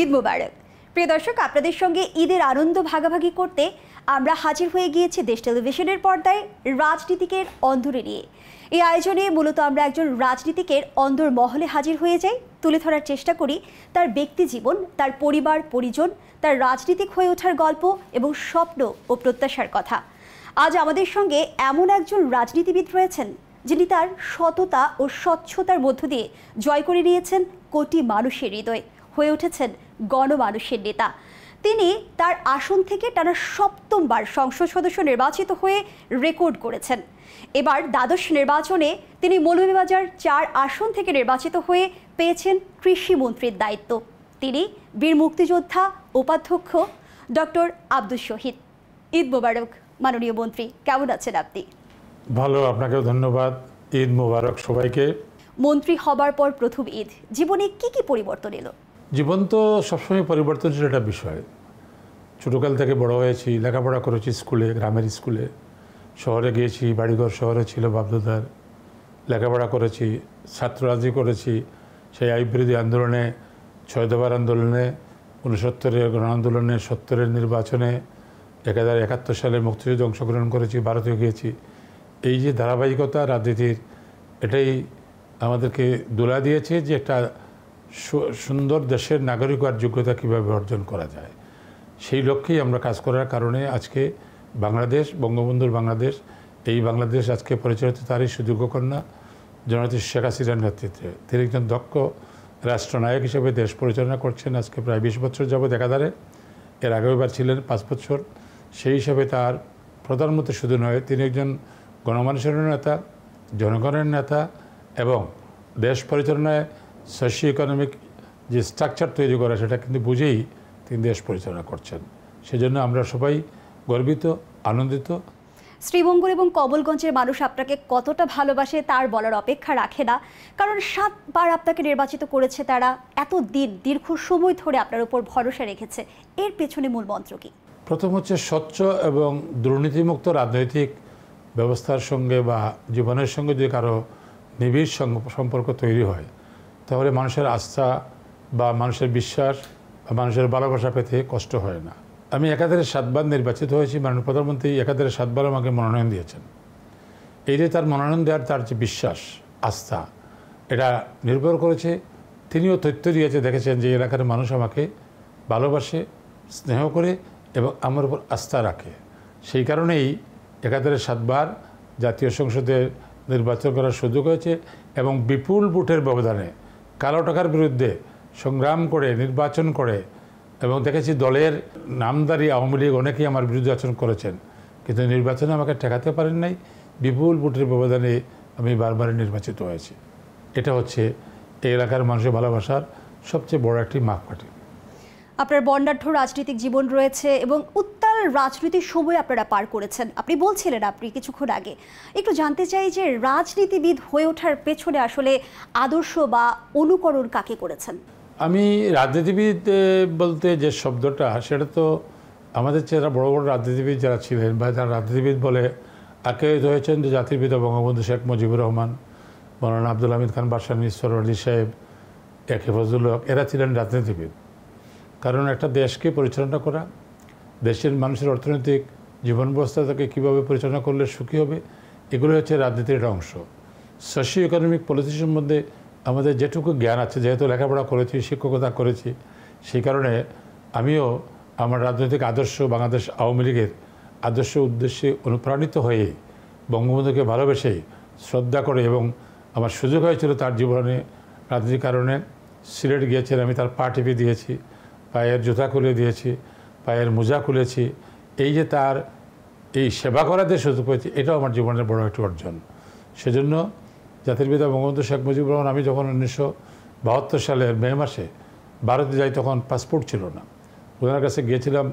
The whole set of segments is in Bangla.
ঈদ মুবারক প্রিয় দর্শক আপনাদের সঙ্গে ঈদের আনন্দ ভাগাভাগি করতে আমরা হাজির হয়ে গিয়েছি দেশ টেলিভিশনের পর্দায় রাজনীতিকের অন্ধরে নিয়ে এই আয়োজনে মূলত আমরা একজন রাজনীতিকের অন্ধর মহলে হাজির হয়ে যাই তুলে ধরার চেষ্টা করি তার ব্যক্তি জীবন তার পরিবার পরিজন তার রাজনীতিক হয়ে ওঠার গল্প এবং স্বপ্ন ও প্রত্যাশার কথা আজ আমাদের সঙ্গে এমন একজন রাজনীতিবিদ রয়েছেন যিনি তার সততা ও স্বচ্ছতার মধ্য দিয়ে জয় করে নিয়েছেন কোটি মানুষের হৃদয় হয়ে উঠেছেন গণমানুষের নেতা তিনি তার আসন থেকে টানা সপ্তমবার সংসদ সদস্য নির্বাচিত হয়ে রেকর্ড করেছেন এবার দ্বাদশ নির্বাচনে তিনি মৌলভীবাজার চার আসন থেকে নির্বাচিত হয়ে পেয়েছেন কৃষিমন্ত্রীর দায়িত্ব তিনি বীর মুক্তিযোদ্ধা উপাধ্যক্ষ ডক্টর আব্দুল শহীদ ঈদ মোবারক মাননীয় মন্ত্রী কেমন আছেন আপনি ভালো আপনাকে ধন্যবাদ ঈদ মোবারক সবাইকে মন্ত্রী হবার পর প্রথম ঈদ জীবনে কি কি পরিবর্তন এলো জীবন তো সবসময় পরিবর্তনশীল একটা বিষয় ছোটোকাল থেকে বড় হয়েছি লেখাপড়া করেছি স্কুলে গ্রামের স্কুলে শহরে গিয়েছি বাড়িঘর শহরে ছিল বাবদাদার লেখাপড়া করেছি ছাত্ররাজি করেছি সেই আইন বিরোধী আন্দোলনে ছয় দফার আন্দোলনে উনসত্তরের গণ আন্দোলনে সত্তরের নির্বাচনে এক হাজার একাত্তর সালে মুক্তিযুদ্ধে অংশগ্রহণ করেছি ভারতে গিয়েছি এই যে ধারাবাহিকতা রাজনীতির এটাই আমাদেরকে দোলা দিয়েছে যে একটা সুন্দর দেশের নাগরিক আর যোগ্যতা কীভাবে অর্জন করা যায় সেই লক্ষ্যেই আমরা কাজ করার কারণে আজকে বাংলাদেশ বঙ্গবন্ধুর বাংলাদেশ এই বাংলাদেশ আজকে পরিচালিত তারই সুযোগ্য কন্যা জননেত্রী শেখ হাসিনার নেতৃত্বে তিনি একজন দক্ষ রাষ্ট্রনায়ক হিসেবে দেশ পরিচালনা করছেন আজকে প্রায় বিশ বছর যাবৎ একাধারে এর আগেও এবার ছিলেন পাঁচ বছর সেই হিসাবে তার প্রধানমন্ত্রী শুধু নয় তিনি একজন গণমানুষের নেতা জনগণের নেতা এবং দেশ পরিচালনায় সোশিও ইকোনমিক যে স্ট্রাকচার তৈরি করা সেটা কিন্তু বুঝেই তিনি দেশ পরিচালনা করছেন সেজন্য আমরা সবাই গর্বিত আনন্দিত শ্রীবঙ্গুর এবং কবলগঞ্জের মানুষ আপনাকে কতটা ভালোবাসে তার বলার অপেক্ষা রাখে না কারণ সাতবার আপনাকে নির্বাচিত করেছে তারা এত দিন দীর্ঘ সময় ধরে আপনার উপর ভরসা রেখেছে এর পেছনে মূল মন্ত্র কি প্রথম হচ্ছে স্বচ্ছ এবং দুর্নীতিমুক্ত রাজনৈতিক ব্যবস্থার সঙ্গে বা জীবনের সঙ্গে যদি কারো নিবিড় সম্পর্ক তৈরি হয় তাহলে মানুষের আস্থা বা মানুষের বিশ্বাস বা মানুষের ভালোবাসা পেতে কষ্ট হয় না আমি একাধারে সাতবার নির্বাচিত হয়েছি মাননীয় প্রধানমন্ত্রী একাধারে সাতবার আমাকে মনোনয়ন দিয়েছেন এই যে তার মনোনয়ন দেওয়ার তার যে বিশ্বাস আস্থা এটা নির্ভর করেছে তিনিও তথ্য দিয়েছে দেখেছেন যে এলাকার মানুষ আমাকে ভালোবাসে স্নেহ করে এবং আমার উপর আস্থা রাখে সেই কারণেই একাধারে সাতবার জাতীয় সংসদে নির্বাচন করার সুযোগ হয়েছে এবং বিপুল ভোটের ব্যবধানে কালো টাকার বিরুদ্ধে সংগ্রাম করে নির্বাচন করে এবং দেখেছি দলের নামদারি আওয়ামী লীগ অনেকেই আমার বিরুদ্ধে আচরণ করেছেন কিন্তু নির্বাচনে আমাকে ঠেকাতে পারেন নাই বিপুল ভোটের ব্যবধানে আমি বারবার নির্বাচিত হয়েছি এটা হচ্ছে এই এলাকার মানুষের ভালোবাসার সবচেয়ে বড় একটি মাপকাঠি আপনার বন্ডার্থ রাজনৈতিক জীবন রয়েছে এবং উত্তাল রাজনীতির সময় আপনারা পার করেছেন আপনি বলছিলেন আপনি কিছুক্ষণ আগে একটু জানতে চাই যে রাজনীতিবিদ হয়ে ওঠার পেছনে আসলে আদর্শ বা অনুকরণ কাকে করেছেন আমি রাজনীতিবিদ বলতে যে শব্দটা সেটা তো আমাদের যারা বড় বড় রাজনীতিবিদ যারা ছিলেন বা যারা রাজনীতিবিদ বলে আখ্যায়িত হয়েছেন যে জাতির পিতা বঙ্গবন্ধু শেখ মুজিবুর রহমান মৌলানা আব্দুল হামিদ খান বাসানী সরোয়ার্দি সাহেব একে ফজুল হক এরা ছিলেন রাজনীতিবিদ কারণ একটা দেশকে পরিচালনা করা দেশের মানুষের অর্থনৈতিক জীবন ব্যবস্থা তাকে কীভাবে পরিচালনা করলে সুখী হবে এগুলো হচ্ছে রাজনীতির একটা অংশ সোশিও ইকোনমিক পলিসি সম্বন্ধে আমাদের যেটুকু জ্ঞান আছে যেহেতু লেখাপড়া করেছি শিক্ষকতা করেছি সেই কারণে আমিও আমার রাজনৈতিক আদর্শ বাংলাদেশ আওয়ামী লীগের আদর্শ উদ্দেশ্যে অনুপ্রাণিত হয়ে বঙ্গবন্ধুকে ভালোবেসে শ্রদ্ধা করে এবং আমার সুযোগ হয়েছিল তার জীবনে রাজনীতির কারণে সিলেট গিয়েছেন আমি তার পা টিপে দিয়েছি পায়ের জুতা খুলে দিয়েছি পায়ের মোজা খুলেছি এই যে তার এই সেবা করাতে সুযোগ পেয়েছি এটাও আমার জীবনের বড় একটি অর্জন সেজন্য জাতির পিতা বঙ্গবন্ধু শেখ মুজিবুর রহমান আমি যখন উনিশশো বাহাত্তর সালের মে মাসে ভারতে যাই তখন পাসপোর্ট ছিল না ওনার কাছে গিয়েছিলাম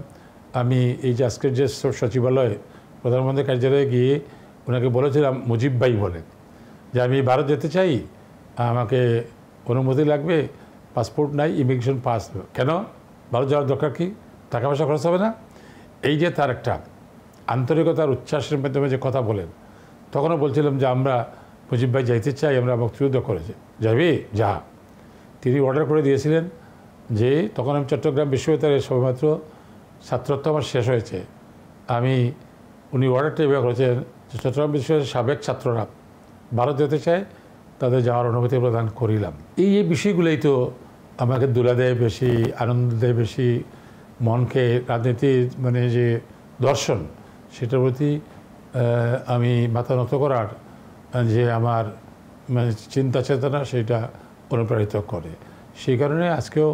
আমি এই যে আজকের যে সচিবালয়ে প্রধানমন্ত্রীর কার্যালয়ে গিয়ে ওনাকে বলেছিলাম মুজিব ভাই বলে যে আমি ভারত যেতে চাই আমাকে অনুমতি লাগবে পাসপোর্ট নাই ইমিগ্রেশন পাস কেন ভালো যাওয়ার দরকার কি টাকা পয়সা খরচ হবে না এই যে তার একটা আন্তরিকতার উচ্ছ্বাসের মাধ্যমে যে কথা বলেন তখনও বলছিলাম যে আমরা মুজিব ভাই যাইতে চাই আমরা মুক্তিযুদ্ধ করেছি যাবি যা তিনি অর্ডার করে দিয়েছিলেন যে তখন আমি চট্টগ্রাম বিশ্ববিদ্যালয়ের সবেমাত্র ছাত্রত্ব আমার শেষ হয়েছে আমি উনি অর্ডারটা এভাবে করেছেন যে চট্টগ্রাম বিশ্ববিদ্যালয়ের সাবেক ছাত্ররা ভারত যেতে চায় তাদের যাওয়ার অনুমতি প্রদান করিলাম এই এই বিষয়গুলোই তো আমাকে দুলা দেয় বেশি আনন্দ দেয় বেশি মনকে রাজনীতির মানে যে দর্শন সেটার প্রতি আমি মাথা নত করার যে আমার মানে চিন্তা চেতনা সেটা অনুপ্রাণিত করে সেই কারণে আজকেও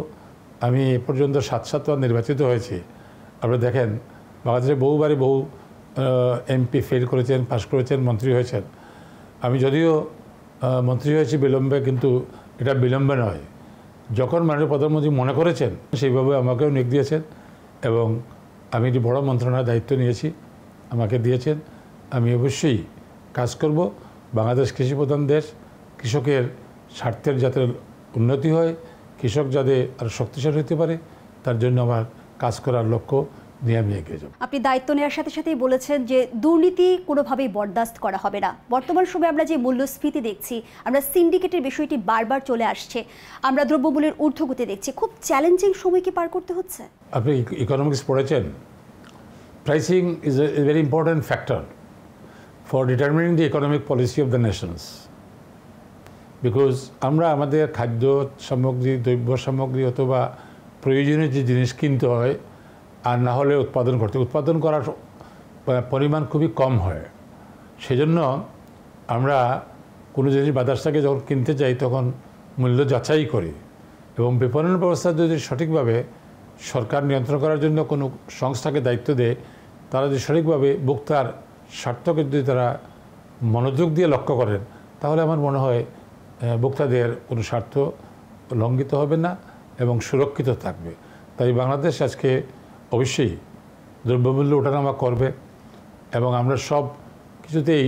আমি এ পর্যন্ত সাত সাতবার নির্বাচিত হয়েছি আপনি দেখেন বাংলাদেশে বহুবারই বহু এমপি ফেল করেছেন পাশ করেছেন মন্ত্রী হয়েছেন আমি যদিও মন্ত্রী হয়েছি বিলম্বে কিন্তু এটা বিলম্বে নয় যখন মাননীয় প্রধানমন্ত্রী মনে করেছেন সেইভাবে আমাকেও নিয়োগ দিয়েছেন এবং আমি একটি বড় মন্ত্রণার দায়িত্ব নিয়েছি আমাকে দিয়েছেন আমি অবশ্যই কাজ করব বাংলাদেশ কৃষি প্রধান দেশ কৃষকের স্বার্থের যাতে উন্নতি হয় কৃষক যাতে আরও শক্তিশালী হতে পারে তার জন্য আমার কাজ করার লক্ষ্য আপনি দায়িত্ব নেওয়ার সাথে সাথেই বলেছেন যে দুর্নীতি কোনোভাবেই বরদাস্ত করা হবে না বর্তমান সময়ে আমরা যে মূল্যস্ফীতি দেখছি আমরা সিন্ডিকেটের বিষয়টি বারবার চলে আসছে আমরা দ্রব্যমূল্যের ঊর্ধ্বগতি দেখছি খুব চ্যালেঞ্জিং সময় কি পার করতে হচ্ছে আপনি ইকোনমিক্স পড়েছেন pricing is a very important factor for determining the economic policy of the nations because আমরা আমাদের খাদ্য সামগ্রী দ্রব্য সামগ্রী অথবা প্রয়োজনীয় যে জিনিস কিনতে হয় আর না হলে উৎপাদন করতে উৎপাদন করার মানে পরিমাণ খুবই কম হয় সেজন্য আমরা কোনো জিনিস বাজার থেকে যখন কিনতে যাই তখন মূল্য যাচাই করি এবং বিপণন ব্যবস্থা যদি সঠিকভাবে সরকার নিয়ন্ত্রণ করার জন্য কোনো সংস্থাকে দায়িত্ব দেয় তারা যদি সঠিকভাবে ভোক্তার স্বার্থকে যদি তারা মনোযোগ দিয়ে লক্ষ্য করেন তাহলে আমার মনে হয় ভোক্তাদের কোনো স্বার্থ লঙ্ঘিত হবে না এবং সুরক্ষিত থাকবে তাই বাংলাদেশ আজকে অবশ্যই দ্রব্যমূল্য ওঠানামা করবে এবং আমরা সব কিছুতেই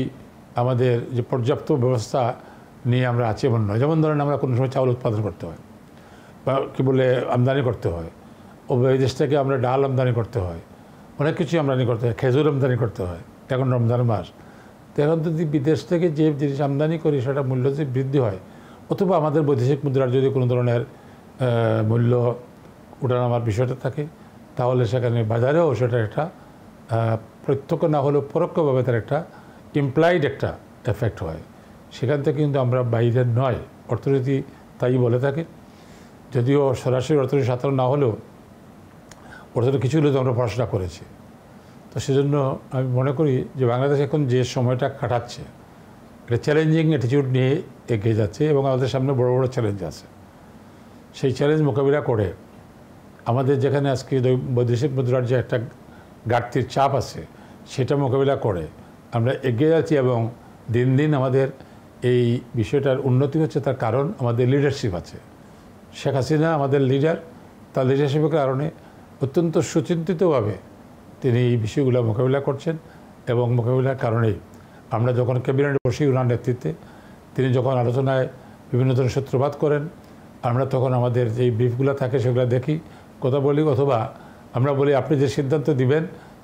আমাদের যে পর্যাপ্ত ব্যবস্থা নিয়ে আমরা আছি এমন নয় যেমন ধরেন আমরা কোনো সময় চাউল উৎপাদন করতে হয় বা কী বলে আমদানি করতে হয় ও বিদেশ থেকে আমরা ডাল আমদানি করতে হয় অনেক কিছুই আমদানি করতে হয় খেজুর আমদানি করতে হয় এখন রমজান মাস তো এখন যদি বিদেশ থেকে যে জিনিস আমদানি করি সেটা মূল্য যদি বৃদ্ধি হয় অথবা আমাদের বৈদেশিক মুদ্রার যদি কোনো ধরনের মূল্য আমার বিষয়টা থাকে তাহলে সেখানে বাজারেও সেটা একটা প্রত্যক্ষ না হলেও পরোক্ষভাবে তার একটা ইমপ্লাইড একটা এফেক্ট হয় সেখান থেকে কিন্তু আমরা বাইরে নয় অর্থনীতি তাই বলে থাকে যদিও সরাসরি অর্থনীতি সাধারণ না হলেও অর্থনীতি কিছু হলেও তো আমরা পড়াশোনা করেছি তো সেজন্য আমি মনে করি যে বাংলাদেশ এখন যে সময়টা কাটাচ্ছে একটা চ্যালেঞ্জিং অ্যাটিটিউড নিয়ে এগিয়ে যাচ্ছে এবং আমাদের সামনে বড় বড় চ্যালেঞ্জ আছে সেই চ্যালেঞ্জ মোকাবিলা করে আমাদের যেখানে আজকে বৈদেশিক মুদ্রার যে একটা ঘাটতির চাপ আছে সেটা মোকাবিলা করে আমরা এগিয়ে যাচ্ছি এবং দিন দিন আমাদের এই বিষয়টার উন্নতি হচ্ছে তার কারণ আমাদের লিডারশিপ আছে শেখ হাসিনা আমাদের লিডার তার লিডারশিপের কারণে অত্যন্ত সুচিন্তিতভাবে তিনি এই বিষয়গুলো মোকাবিলা করছেন এবং মোকাবিলার কারণেই আমরা যখন ক্যাবিনেট বসি ওনার নেতৃত্বে তিনি যখন আলোচনায় বিভিন্ন ধরনের সূত্রপাত করেন আমরা তখন আমাদের যে ব্রিফগুলো থাকে সেগুলো দেখি কথা বলি অথবা আমরা বলি আপনি যে সিদ্ধান্ত দিবেন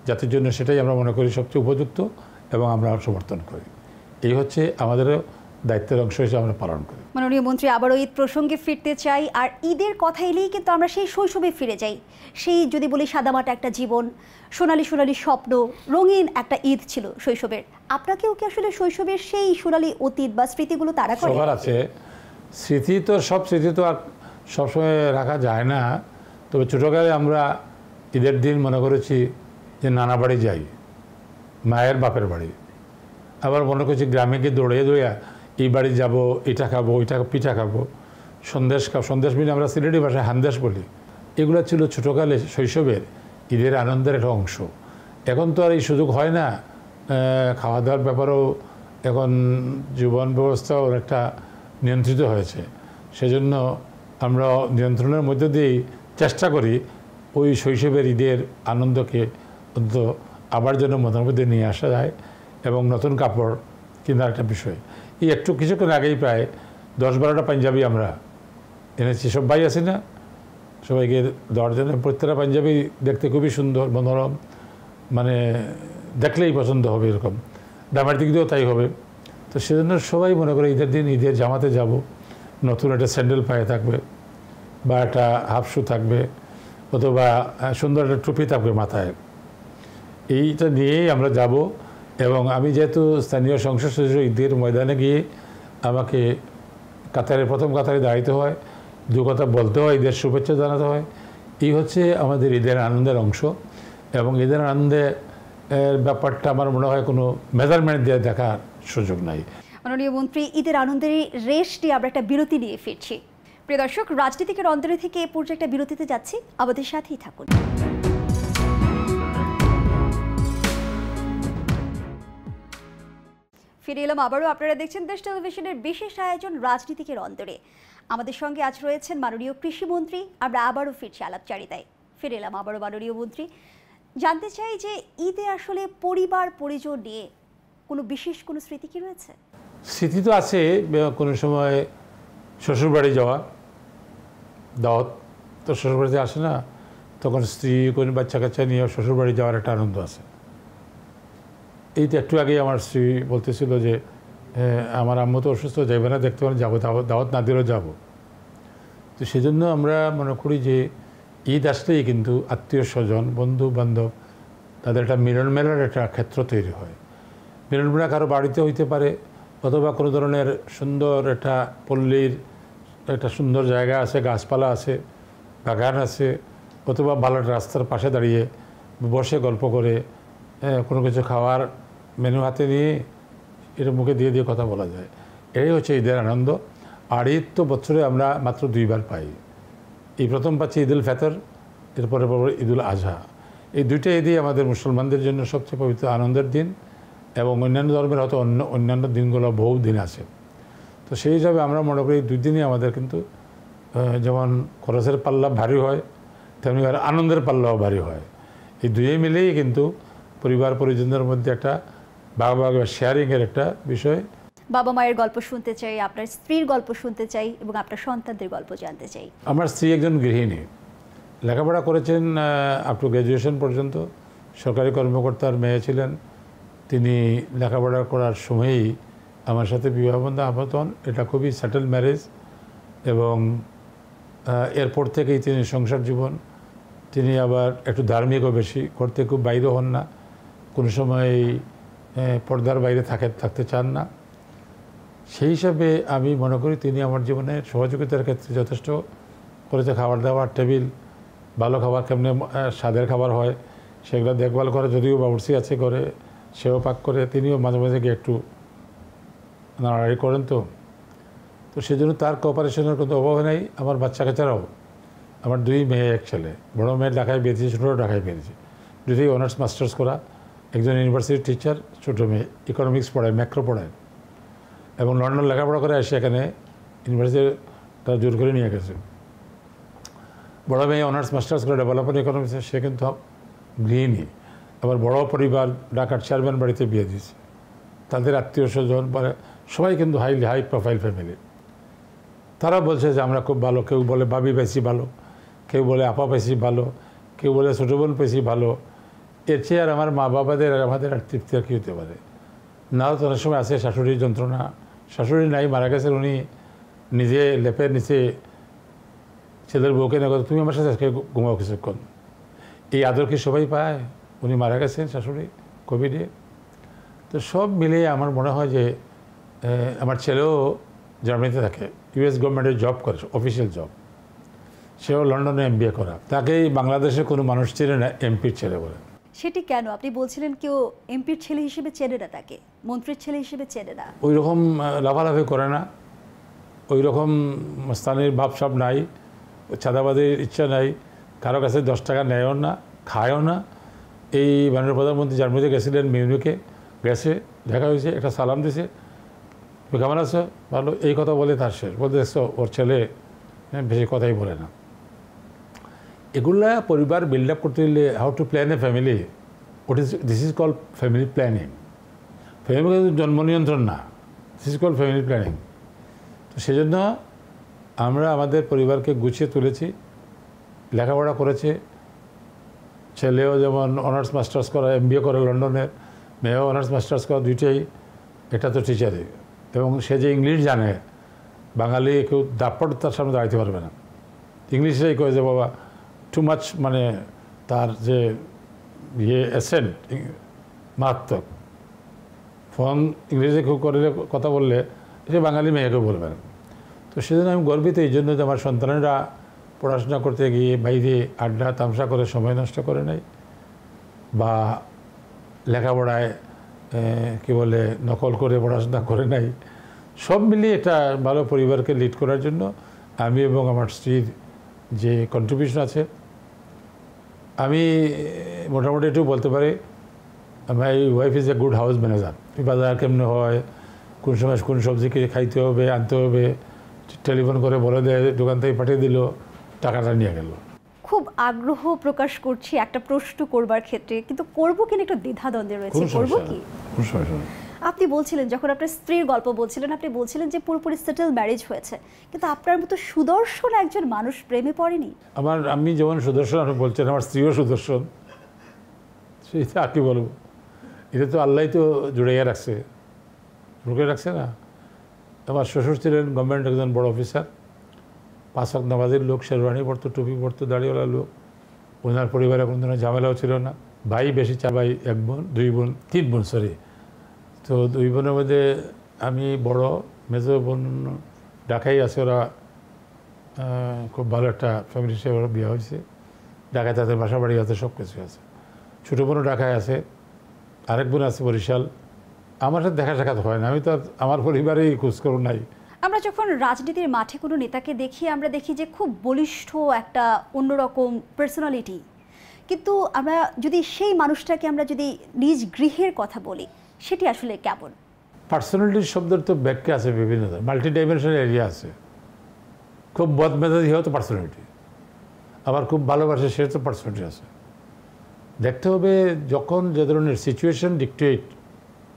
জাতির জন্য সেটাই আমরা মনে করি সবচেয়ে উপযুক্ত এবং আমরা সমর্থন করি এই হচ্ছে আমাদেরও দায়িত্বের অংশ হিসেবে আমরা পালন করি মাননীয় মন্ত্রী আবারও ঈদ প্রসঙ্গে ফিরতে চাই আর ঈদের কথা এলেই কিন্তু আমরা সেই শৈশবে ফিরে যাই সেই যদি বলি সাদামাটা একটা জীবন সোনালি সোনালি স্বপ্ন রঙিন একটা ঈদ ছিল শৈশবের আপনাকেও কি আসলে শৈশবের সেই সোনালি অতীত বা স্মৃতিগুলো তারা করে সবার আছে স্মৃতি তো সব স্মৃতি তো আর সবসময় রাখা যায় না তবে ছোটোকালে আমরা ঈদের দিন মনে করেছি যে নানা বাড়ি যাই মায়ের বাপের বাড়ি আবার মনে করছি গ্রামে গিয়ে দৌড়িয়ে দৌড়িয়া এই বাড়ি যাব এটা খাবো ওইটা পিঠা খাবো সন্দেশ খাবো সন্দেশ মিলে আমরা সিলেটি ভাষায় হান্দেশ বলি এগুলো ছিল ছোটোকালে শৈশবের ঈদের আনন্দের একটা অংশ এখন তো আর এই সুযোগ হয় না খাওয়া দাওয়ার ব্যাপারেও এখন জীবন ব্যবস্থাও অনেকটা নিয়ন্ত্রিত হয়েছে সেজন্য আমরা নিয়ন্ত্রণের মধ্যে দিয়েই চেষ্টা করি ওই শৈশবের ঈদের আনন্দকে অন্তত আবার যেন মনের মধ্যে নিয়ে আসা যায় এবং নতুন কাপড় কেনার একটা বিষয় এই একটু কিছুক্ষণ আগেই প্রায় দশ বারোটা পাঞ্জাবি আমরা এনেছি সব ভাই আছি না সবাইকে দেওয়ার জন্য প্রত্যেকটা পাঞ্জাবি দেখতে খুবই সুন্দর মনোরম মানে দেখলেই পছন্দ হবে এরকম দামের দিক দিয়েও তাই হবে তো সেজন্য সবাই মনে করে ঈদের দিন ঈদের জামাতে যাব নতুন একটা স্যান্ডেল পায়ে থাকবে বা একটা হাফশু থাকবে অথবা সুন্দর একটা টুপি থাকবে মাথায় এইটা নিয়েই আমরা যাব এবং আমি যেহেতু স্থানীয় সংসদ সদস্য ঈদের ময়দানে গিয়ে আমাকে কাতারে প্রথম কাতারে দাঁড়াইতে হয় দু কথা বলতে হয় ঈদের শুভেচ্ছা জানাতে হয় এই হচ্ছে আমাদের ঈদের আনন্দের অংশ এবং ঈদের আনন্দে ব্যাপারটা আমার মনে হয় কোনো মেজারমেন্ট দিয়ে দেখার সুযোগ নাই মাননীয় মন্ত্রী ঈদের আনন্দের রেশটি আমরা একটা বিরতি নিয়ে ফিরছি প্রিয় দর্শক রাজনীতিকের অন্তরে থেকে এ পর্যায়ে একটা বিরতিতে যাচ্ছি আমাদের সাথেই থাকুন ফিরে এলাম আবারও আপনারা দেখছেন দেশ টেলিভিশনের বিশেষ আয়োজন রাজনীতিকের অন্তরে আমাদের সঙ্গে আজ রয়েছেন মাননীয় কৃষিমন্ত্রী আমরা আবারও ফিরছি আলাপচারিতায় ফিরে এলাম আবারও মাননীয় মন্ত্রী জানতে চাই যে ঈদে আসলে পরিবার পরিজন নিয়ে কোনো বিশেষ কোনো স্মৃতি কি রয়েছে স্মৃতি তো আছে কোনো সময় শ্বশুরবাড়ি যাওয়া দাওয়াত তো শ্বশুরবাড়িতে আসে না তখন স্ত্রী কোনো বাচ্চা কাচ্চা নিয়ে শ্বশুরবাড়ি যাওয়ার একটা আনন্দ আছে এই তো একটু আগেই আমার স্ত্রী বলতেছিল যে আমার আম্মু তো অসুস্থ যাইবে না দেখতে পারেন যাবো দাওয়াত না দিলেও যাবো তো সেজন্য আমরা মনে করি যে ঈদ আসলেই কিন্তু আত্মীয় স্বজন বন্ধু বান্ধব তাদের একটা মিলন মেলার একটা ক্ষেত্র তৈরি হয় মিলন মেলা কারো বাড়িতে হইতে পারে অথবা কোনো ধরনের সুন্দর একটা পল্লীর একটা সুন্দর জায়গা আছে গাছপালা আছে বাগান আছে অথবা ভালো রাস্তার পাশে দাঁড়িয়ে বসে গল্প করে হ্যাঁ, কোনো কিছু খাওয়ার মেনু হাতে নিয়ে এটা মুখে দিয়ে দিয়ে কথা বলা যায় এটাই হচ্ছে ঈদের আনন্দ আর ঈদ তো বছরে আমরা মাত্র দুইবার পাই এই প্রথম পাচ্ছি ঈদুল ফেতর এরপরে পর ঈদুল আজহা এই দুইটা ঈদই আমাদের মুসলমানদের জন্য সবচেয়ে পবিত্র আনন্দের দিন এবং অন্যান্য ধর্মের হয়তো অন্য অন্যান্য দিনগুলো বহু দিন আছে তো সেই হিসাবে আমরা মনে করি দুই দিনই আমাদের কিন্তু যেমন খরচের পাল্লা ভারী হয় তেমনি আর আনন্দের পাল্লাও ভারী হয় এই দুয়ে মিলেই কিন্তু পরিবার পরিজনদের মধ্যে একটা ভাগাভাগি বা শেয়ারিংয়ের একটা বিষয় বাবা মায়ের গল্প শুনতে চাই আপনার স্ত্রীর গল্প শুনতে চাই এবং আপনার সন্তানদের গল্প জানতে চাই আমার স্ত্রী একজন গৃহিণী লেখাপড়া করেছেন আপ টু গ্র্যাজুয়েশন পর্যন্ত সরকারি কর্মকর্তার মেয়ে ছিলেন তিনি লেখাপড়া করার সময়েই আমার সাথে বিবাহ বন্ধু হন এটা খুবই সেটেল ম্যারেজ এবং এরপর থেকেই তিনি সংসার জীবন তিনি আবার একটু ধার্মিকও বেশি করতে খুব বাইরে হন না কোনো সময় পর্দার বাইরে থাকে থাকতে চান না সেই হিসাবে আমি মনে করি তিনি আমার জীবনে সহযোগিতার ক্ষেত্রে যথেষ্ট করেছে খাবার দাবার টেবিল ভালো খাবার কেমনে স্বাদের খাবার হয় সেগুলো দেখভাল করে যদিও বাবুর্সি আছে করে সেও পাক করে তিনিও মাঝে মাঝে গিয়ে একটু নাড়াড়ি করেন তো তো সেজন্য তার কোঅপারেশনের কোনো অভাব নেই আমার বাচ্চা কাচ্চারাও আমার দুই মেয়ে এক ছেলে বড়ো মেয়ে ঢাকায় বেরিয়েছে ছোটো ঢাকায় বেরিয়েছে দুটি অনার্স মাস্টার্স করা একজন ইউনিভার্সিটির টিচার ছোটো মেয়ে ইকোনমিক্স পড়ায় ম্যাক্রো পড়ায় এবং লন্ডন লেখাপড়া করে এসে এখানে ইউনিভার্সিটি তারা জোর করে নিয়ে গেছে বড়ো মেয়ে অনার্স মাস্টার্স করে ডেভেলপমেন্ট ইকোনমিক্স সে কিন্তু গৃহিণী আবার বড় পরিবার ঢাকার চেয়ারম্যান বাড়িতে বিয়ে দিয়েছে তাদের আত্মীয় স্বজন বা সবাই কিন্তু হাই হাই প্রোফাইল ফ্যামিলির তারা বলছে যে আমরা খুব ভালো কেউ বলে বাবি পেয়েছি ভালো কেউ বলে আপা পেয়েছি ভালো কেউ বলে ছোটো বোন পেয়েছি ভালো এর চেয়ে আর আমার মা বাবাদের আর আমাদের আর তৃপ্তি আর কী হতে পারে না তো অনেক সময় আছে শাশুড়ির যন্ত্রণা শাশুড়ি নাই মারা গেছেন উনি নিজে লেপের নিচে ছেলের বউকে না তুমি আমার সাথে আজকে ঘুমাও কিছুক্ষণ এই আদর কি সবাই পায় উনি মারা গেছেন শাশুড়ি কোভিডে তো সব মিলিয়ে আমার মনে হয় যে আমার ছেলেও জার্মানিতে থাকে ইউএস গভর্নমেন্টের জব করে অফিসিয়াল জব সেও লন্ডনে এম বিএ করা তাকেই বাংলাদেশে কোনো মানুষ চেনে না এমপির ছেলে বলে সেটি কেন আপনি বলছিলেন কেউ এমপির ছেলে হিসেবে চেনে না তাকে মন্ত্রীর ছেলে হিসেবে চেনে না ওই রকম লাভালাভি করে না ওই রকম ভাব সব নাই ছাদাবাদের ইচ্ছা নাই কারো কাছে দশ টাকা নেয়ও না খায়ও না এই মাননীয় প্রধানমন্ত্রী জার্মানিতে গেছিলেন মিউনিকে গেছে দেখা হয়েছে একটা সালাম দিছে কেমন আছে ভালো এই কথা বলে তার শেষ বলতে ওর ছেলে হ্যাঁ, বেশি কথাই বলে না এগুলা পরিবার বিল্ড আপ করতে গেলে how to plan a family what is this is call family planning family কিন্তু জন্ম নিয়ন্ত্রণ না this is call family planning তো সেজন্য আমরা আমাদের পরিবারকে গুছিয়ে তুলেছি লেখাপড়া করেছে ছেলেও যেমন অনার্স মাস্টার্স করা এম করে লন্ডনের মেয়েও অনার্স মাস্টার্স করা দুইটাই এটা তো টিচারে এবং সে যে ইংলিশ জানে বাঙালি কেউ দাপট তার সামনে দাঁড়াইতে পারবে না ইংলিশেই কয়ে যে বাবা টু মাচ মানে তার যে ইয়ে অ্যাসেন্ট মারাত্মক ফোন ইংরেজি কেউ করলে কথা বললে সে বাঙালি মেয়েকেও বলবে না তো সেজন্য আমি গর্বিত এই জন্য যে আমার সন্তানেরা পড়াশোনা করতে গিয়ে বাইরে আড্ডা তামসা করে সময় নষ্ট করে নেয় বা লেখাপড়ায় কি বলে নকল করে পড়াশোনা করে নাই সব মিলিয়ে এটা ভালো পরিবারকে লিড করার জন্য আমি এবং আমার স্ত্রীর যে কন্ট্রিবিউশন আছে আমি মোটামুটি একটু বলতে পারি my wife is a good house manager বাজার কেমনে হয় কোন সময় কোন সবজি কিনে খাইতে হবে আনতে হবে টেলিফোন করে বলে দেয় দোকান থেকে পাঠিয়ে দিল টাকাটা নিয়ে গেলো খুব আগ্রহ প্রকাশ করছি একটা প্রশ্ন করবার ক্ষেত্রে কিন্তু করব কিনা একটু দ্বিধাদ্বন্দ্বে রয়েছে করব কি আপনি বলছিলেন যখন আপনার স্ত্রীর গল্প বলছিলেন আপনি বলছিলেন যে পুরোপুরি সেটেল ম্যারেজ হয়েছে কিন্তু আপনার মতো সুদর্শন একজন মানুষ প্রেমে পড়েনি আমার আমি যেমন সুদর্শন আপনি বলছেন আমার স্ত্রীও সুদর্শন সেটা আর কি বলবো এটা তো আল্লাহ তো জুড়াইয়া রাখছে রুকে রাখছে না আমার শ্বশুর ছিলেন গভর্নমেন্ট একজন বড় অফিসার পাঁচক নামাজের লোক শেরওয়ানি পড়তো টুপি পড়তো দাড়িওয়ালা লোক ওনার পরিবারে কোনো ধরনের ঝামেলাও ছিল না ভাই বেশি চা ভাই এক বোন দুই বোন তিন বোন সরি তো দুই বোনের মধ্যে আমি বড় মেজো বোন ডাকাই আছে ওরা খুব ভালো একটা ফ্যামিলি হিসেবে ওরা বিয়ে হয়েছে ডাকায় তাদের বাসা বাড়ি আছে সব কিছু আছে ছোটো বোনও ডাকায় আছে আরেক বোন আছে বরিশাল আমার সাথে দেখা সাক্ষাৎ হয় না আমি তো আমার পরিবারেই খোঁজখবর নাই আমরা যখন রাজনীতির মাঠে কোনো নেতাকে দেখি আমরা দেখি যে খুব বলিষ্ঠ একটা অন্যরকম পার্সোনালিটি কিন্তু আমরা যদি সেই মানুষটাকে আমরা যদি নিজ গৃহের কথা বলি সেটি আসলে কেমন পার্সোনালিটির শব্দের তো ব্যাখ্যা আছে বিভিন্ন মাল্টি ডাইমেনশনাল এরিয়া আছে খুব বদমেজাজি হয় তো পার্সোনালিটি আবার খুব ভালোবাসে সে তো পার্সোনালিটি আছে দেখতে হবে যখন যে ধরনের situation dictate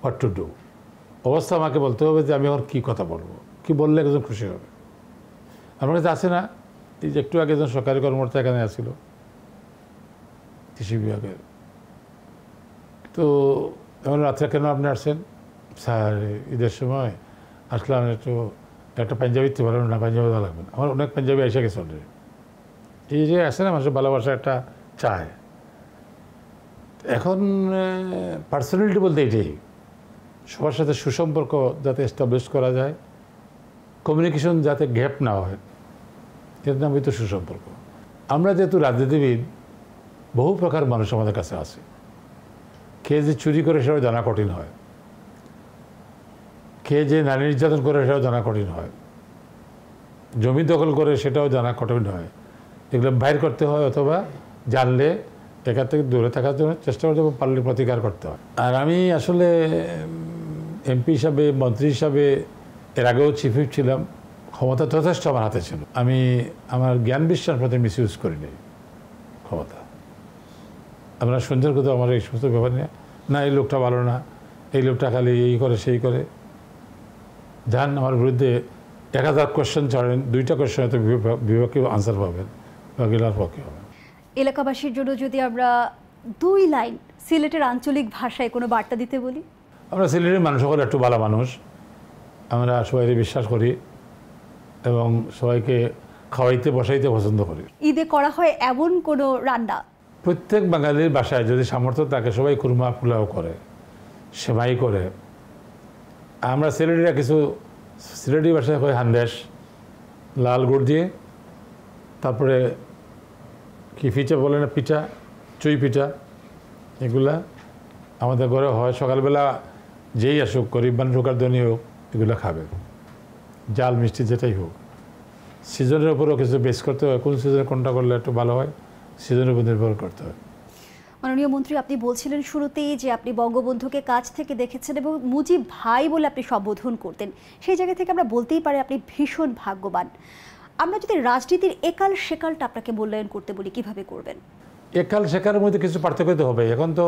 what to do অবস্থা আমাকে বলতে হবে যে আমি আমার কী কথা বলবো কি বললে একজন খুশি হবে আমার কাছে আছে না এই যে একটু আগে একজন সরকারি কর্মকর্তা এখানে আসছিল কৃষি বিভাগের তো এমন রাত্রে কেন আপনি আসছেন স্যার ঈদের সময় আসলাম একটু একটা পাঞ্জাবি তো ভালো না পাঞ্জাবি ভালো লাগবে না আমার অনেক পাঞ্জাবি এসে গেছে অলরেডি এই যে আসে না মানুষের ভালোবাসা একটা চায় এখন পার্সোনালিটি বলতে এটাই সবার সাথে সুসম্পর্ক যাতে এস্টাবলিশ করা যায় কমিউনিকেশন যাতে গ্যাপ না হয় এর নাম তো সুসম্পর্ক আমরা যেহেতু রাজনীতিবিদ বহু প্রকার মানুষ আমাদের কাছে আছে কে যে চুরি করে সেটাও জানা কঠিন হয় কে যে নারী নির্যাতন করে সেটাও জানা কঠিন হয় জমি দখল করে সেটাও জানা কঠিন হয় এগুলো বাইর করতে হয় অথবা জানলে এখান থেকে দূরে থাকার জন্য চেষ্টা করতে হবে পারলে প্রতিকার করতে হয় আর আমি আসলে এমপি হিসাবে মন্ত্রী হিসাবে এর আগেও চিফ হুইপ ছিলাম ক্ষমতা যথেষ্ট আমার হাতে ছিল আমি আমার জ্ঞান বিশ্বাস প্রতি মিস ইউজ করিনি ক্ষমতা আমরা সুন্দর কথা আমার এই সমস্ত ব্যাপার নিয়ে না এই লোকটা ভালো না এই লোকটা খালি এই করে সেই করে যান আমার বিরুদ্ধে এক হাজার কোয়েশ্চেন ছাড়েন দুইটা কোয়েশ্চেন হয়তো বিভাগকে আনসার পাবেন বাকিলার পক্ষে পাবেন এলাকাবাসীর জন্য যদি আমরা দুই লাইন সিলেটের আঞ্চলিক ভাষায় কোনো বার্তা দিতে বলি আমরা সিলেটের মানুষ সকলে একটু ভালো মানুষ আমরা সবাইকে বিশ্বাস করি এবং সবাইকে খাওয়াইতে বসাইতে পছন্দ করি ঈদে করা হয় এমন কোনো রান্না প্রত্যেক বাঙালির বাসায় যদি সামর্থ্য থাকে সবাই কুরমা পোলাও করে সেবাই করে আমরা সিলেটিরা কিছু সিলেটি বাসায় হয় হান্দেশ লাল গুড় দিয়ে তারপরে কি ফিচা বলে না পিঠা চুই পিঠা এগুলা আমাদের ঘরে হয় সকালবেলা যেই আসুক গরিব মানুষ হোক আর ধনী হোক এগুলো খাবে জাল মিষ্টি যেটাই হোক সিজনের উপরও কিছু বেস করতে হয় কোন সিজনে কোনটা করলে একটু ভালো হয় সিজনের উপর নির্ভর করতে হয় মাননীয় মন্ত্রী আপনি বলছিলেন শুরুতেই যে আপনি বঙ্গবন্ধুকে কাছ থেকে দেখেছেন এবং মুজিব ভাই বলে আপনি সম্বোধন করতেন সেই জায়গা থেকে আমরা বলতেই পারি আপনি ভীষণ ভাগ্যবান আমরা যদি রাজনীতির একাল সেকালটা আপনাকে মূল্যায়ন করতে বলি কিভাবে করবেন একাল সেকালের মধ্যে কিছু পার্থক্য তো হবে এখন তো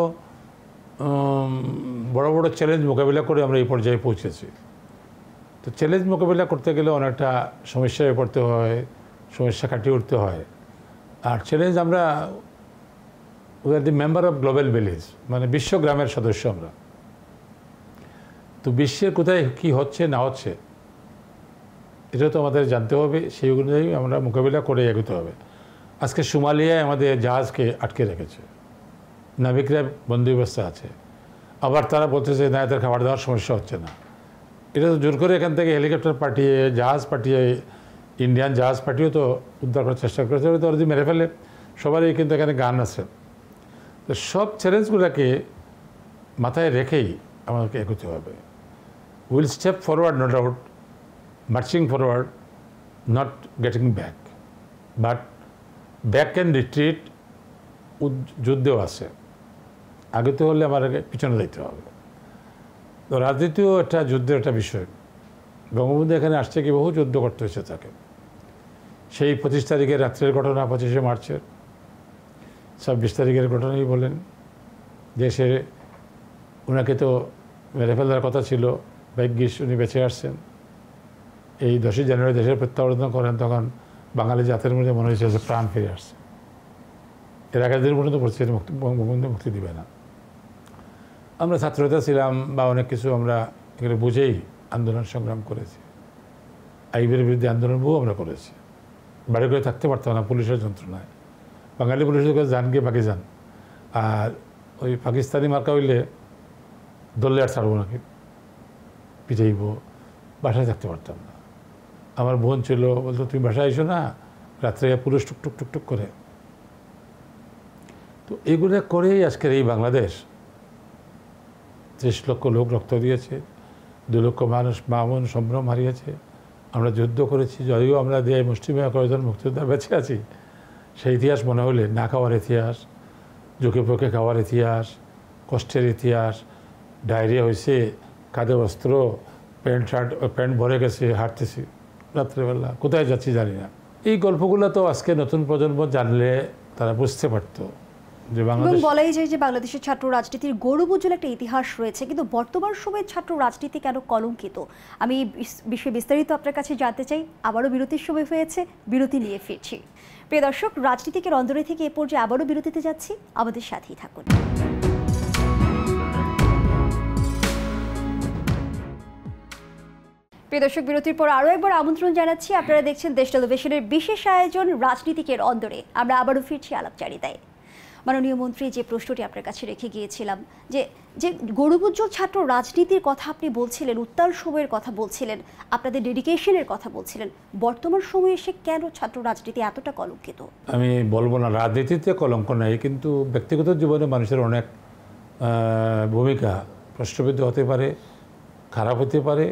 বড় বড় চ্যালেঞ্জ মোকাবিলা করে আমরা এই পর্যায়ে পৌঁছেছি তো চ্যালেঞ্জ মোকাবিলা করতে গেলে অনেকটা সমস্যায় পড়তে হয় সমস্যা কাটিয়ে উঠতে হয় আর চ্যালেঞ্জ আমরা we are the member of global village মানে বিশ্ব গ্রামের সদস্য আমরা তো বিশ্বের কোথায় কি হচ্ছে না হচ্ছে এটা তো আমাদের জানতে হবে সেই অনুযায়ী আমরা মোকাবিলা করে এগোতে হবে আজকে সোমালিয়ায় আমাদের জাহাজকে আটকে রেখেছে নাবিকরা বন্দোবস্ত আছে আবার তারা বলতেছে না এদের খাবার দাবার সমস্যা হচ্ছে না এটা তো জোর করে এখান থেকে হেলিকপ্টার পাঠিয়ে জাহাজ পাঠিয়ে ইন্ডিয়ান জাহাজ পাঠিয়ে তো উদ্ধার করার চেষ্টা করেছে তো যদি মেরে ফেলে সবারই কিন্তু এখানে গান আছে তো সব চ্যালেঞ্জগুলোকে মাথায় রেখেই আমাদেরকে এগোতে হবে will step forward no doubt marching forward not getting back but back and retreat যুদ্ধেও আছে আগে তো হলে আমার পিছনে যেতে হবে তো রাজনীতিও একটা যুদ্ধের একটা বিষয় বঙ্গবন্ধু এখানে আসছে কি বহু যুদ্ধ করতে হয়েছে তাকে সেই পঁচিশ তারিখের রাত্রের ঘটনা পঁচিশে মার্চের ছাব্বিশ তারিখের ঘটনাই বলেন যে সে ওনাকে তো মেরে ফেলার কথা ছিল ভাগ্যিস উনি বেঁচে আসছেন এই দশই জানুয়ারি দেশের প্রত্যাবর্তন করেন তখন বাঙালি জাতের মধ্যে মনে হয়েছে যে প্রাণ ফিরে আসছে এর আগের দিন পর্যন্ত বলছে বঙ্গবন্ধু মুক্তি দিবে না আমরা ছাত্রতা ছিলাম বা অনেক কিছু আমরা এগুলো বুঝেই আন্দোলন সংগ্রাম করেছি আইবের বিরুদ্ধে আন্দোলন বহু আমরা করেছি বাড়ি করে থাকতে পারতাম না পুলিশের যন্ত্রণায় বাঙালি পুলিশের কাছে যান গিয়ে বাকি যান আর ওই পাকিস্তানি মার্কা হইলে দললে আর ছাড়বো নাকি পিটাইব বাসায় থাকতে পারতাম না আমার বোন ছিল বলতো তুমি বাসায় এসো না রাত্রে পুলিশ টুকটুক টুকটুক করে তো এগুলো করেই আজকের এই বাংলাদেশ ত্রিশ লক্ষ লোক রক্ত দিয়েছে দু লক্ষ মানুষ মামন সম্ভ্রম হারিয়েছে আমরা যুদ্ধ করেছি যদিও আমরা দেয় মুষ্টিমেয় কয়েকজন মুক্তিযোদ্ধা বেঁচে আছি সেই ইতিহাস মনে হলে না খাওয়ার ইতিহাস ঝুঁকে পোকে খাওয়ার ইতিহাস কষ্টের ইতিহাস ডায়রিয়া হয়েছে কাঁধে বস্ত্র প্যান্ট শার্ট প্যান্ট ভরে গেছে হাঁটতেছি রাত্রেবেলা কোথায় যাচ্ছি জানি না এই গল্পগুলো তো আজকে নতুন প্রজন্ম জানলে তারা বুঝতে পারতো এবং বলাই যায় যে বাংলাদেশের ছাত্র রাজনীতির গৌরব উজ্জ্বল একটা ইতিহাস রয়েছে কিন্তু বর্তমান সময়ে ছাত্র রাজনীতি কেন কলঙ্কিত আমি বিষয়ে বিস্তারিত আপনার কাছে জানতে চাই আবারও বিরতির সময় হয়েছে বিরতি নিয়ে ফিরছি প্রিয় দর্শক রাজনীতিকের অন্দরে থেকে এ পর্যায়ে আবারও বিরতিতে যাচ্ছি আমাদের সাথেই থাকুন প্রিয় দর্শক বিরতির পর আরও একবার আমন্ত্রণ জানাচ্ছি আপনারা দেখছেন দেশ টেলিভিশনের বিশেষ আয়োজন রাজনীতিকের অন্দরে আমরা আবারও ফিরছি আলাপচারিতায় মাননীয় মন্ত্রী যে প্রশ্নটি আপনার কাছে রেখে গিয়েছিলাম যে যে গৌরবোজ্জ্বল ছাত্র রাজনীতির কথা আপনি বলছিলেন উত্তাল সময়ের কথা বলছিলেন আপনাদের ডেডিকেশনের কথা বলছিলেন বর্তমান সময়ে এসে কেন ছাত্র রাজনীতি এতটা কলঙ্কিত আমি বলবো না রাজনীতিতে কলঙ্ক নেই কিন্তু ব্যক্তিগত জীবনে মানুষের অনেক ভূমিকা প্রশ্নবিদ্ধ হতে পারে খারাপ হতে পারে